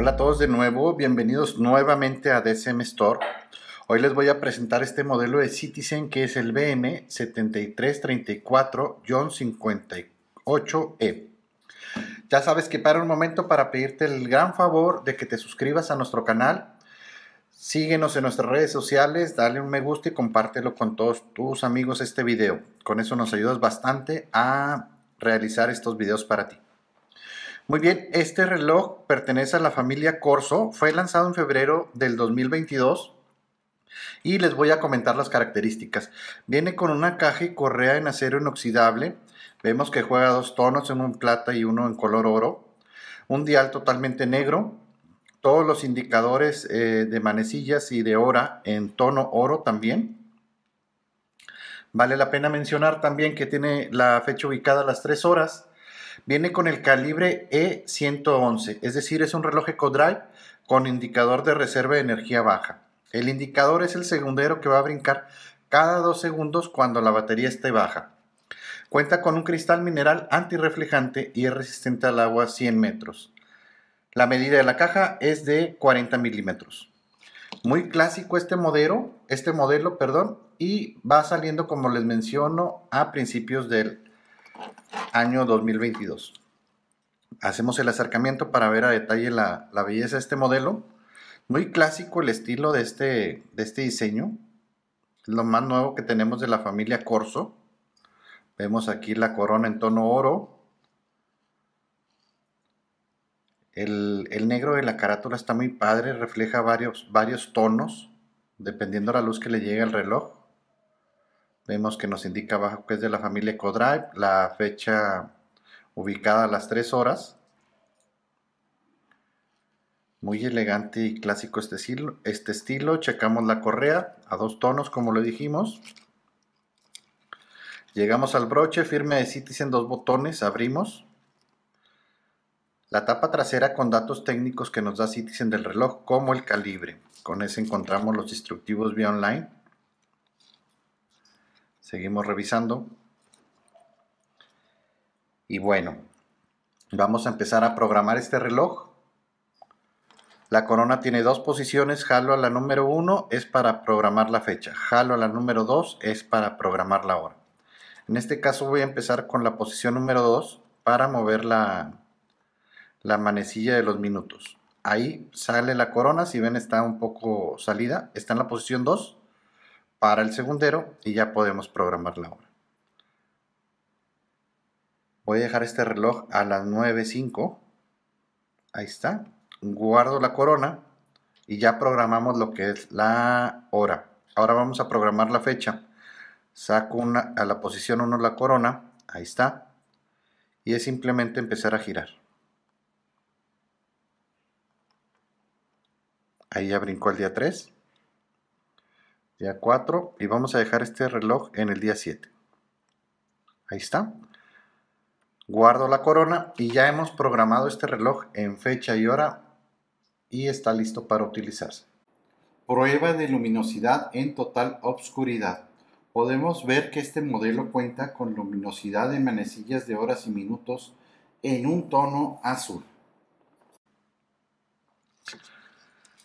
Hola a todos de nuevo, bienvenidos nuevamente a DCM Store. Hoy les voy a presentar este modelo de Citizen que es el BM 7334-58E. Ya sabes que para un momento para pedirte el gran favor de que te suscribas a nuestro canal, síguenos en nuestras redes sociales, dale un me gusta y compártelo con todos tus amigos este video. Con eso nos ayudas bastante a realizar estos videos para ti. Muy bien, este reloj pertenece a la familia Corso, fue lanzado en febrero del 2022 y les voy a comentar las características. Viene con una caja y correa en acero inoxidable, vemos que juega dos tonos, uno en plata y uno en color oro, un dial totalmente negro, todos los indicadores eh, de manecillas y de hora en tono oro también. Vale la pena mencionar también que tiene la fecha ubicada a las 3 horas Viene con el calibre E111, es decir, es un reloj EcoDrive con indicador de reserva de energía baja. El indicador es el segundero que va a brincar cada dos segundos cuando la batería esté baja. Cuenta con un cristal mineral antirreflejante y es resistente al agua 100 metros. La medida de la caja es de 40 milímetros. Muy clásico este modelo, este modelo, perdón, y va saliendo como les menciono a principios del año 2022. Hacemos el acercamiento para ver a detalle la, belleza de este modelo. Muy clásico el estilo de este, de este diseño. Lo más nuevo que tenemos de la familia Corso. Vemos aquí la corona en tono oro, El, negro de la carátula está muy padre, refleja varios, varios tonos, dependiendo la luz que le llegue al reloj. Vemos que nos indica abajo que es de la familia Ecodrive, la fecha ubicada a las 3 horas. Muy elegante y clásico este estilo, este estilo. Checamos la correa a dos tonos como lo dijimos. Llegamos al broche firme de Citizen, dos botones, abrimos. La tapa trasera con datos técnicos que nos da Citizen del reloj, como el calibre. Con ese encontramos los instructivos vía online. Seguimos revisando. Y bueno, vamos a empezar a programar este reloj. La corona tiene dos posiciones, jalo a la número 1 es para programar la fecha, jalo a la número 2 es para programar la hora. En este caso voy a empezar con la posición número 2 para mover la, la manecilla de los minutos. Ahí sale la corona, si ven está un poco salida, está en la posición 2 para el segundero y ya podemos programar la hora. Voy a dejar este reloj a las 9.05. Ahí está. Guardo la corona y ya programamos lo que es la hora. Ahora vamos a programar la fecha. Saco una, a la posición 1 la corona. Ahí está. Y es simplemente empezar a girar. Ahí ya brincó el día 3 día 4 y vamos a dejar este reloj en el día 7. Ahí está. Guardo la corona y ya hemos programado este reloj en fecha y hora y está listo para utilizarse. Prueba de luminosidad en total obscuridad. Podemos ver que este modelo cuenta con luminosidad de manecillas de horas y minutos en un tono azul.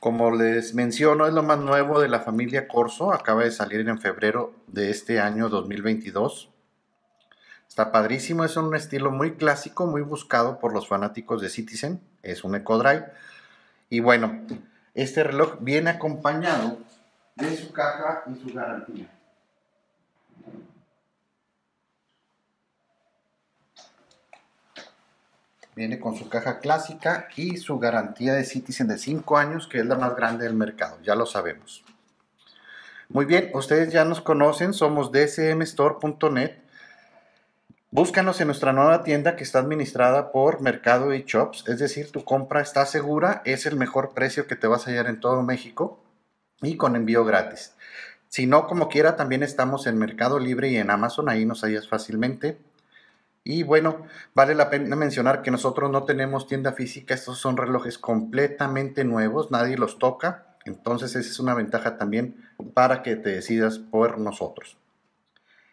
Como les menciono, es lo más nuevo de la familia Corso. Acaba de salir en febrero de este año 2022. Está padrísimo, es un estilo muy clásico, muy buscado por los fanáticos de Citizen. Es un Ecodrive. Y bueno, este reloj viene acompañado de su caja y su garantía. Viene con su caja clásica y su garantía de Citizen de 5 años, que es la más grande del mercado, ya lo sabemos. Muy bien, ustedes ya nos conocen, somos dcmstore.net. Búscanos en nuestra nueva tienda que está administrada por Mercado y Shops, es decir, tu compra está segura, es el mejor precio que te vas a hallar en todo México y con envío gratis. Si no, como quiera, también estamos en Mercado Libre y en Amazon, ahí nos hallas fácilmente. Y bueno, vale la pena mencionar que nosotros no tenemos tienda física, estos son relojes completamente nuevos, nadie los toca, entonces esa es una ventaja también para que te decidas por nosotros.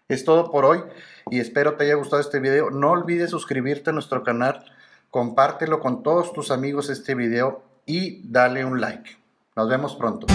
Es todo por hoy y espero te haya gustado este video. No olvides suscribirte a nuestro canal, compártelo con todos tus amigos este video y dale un like. Nos vemos pronto.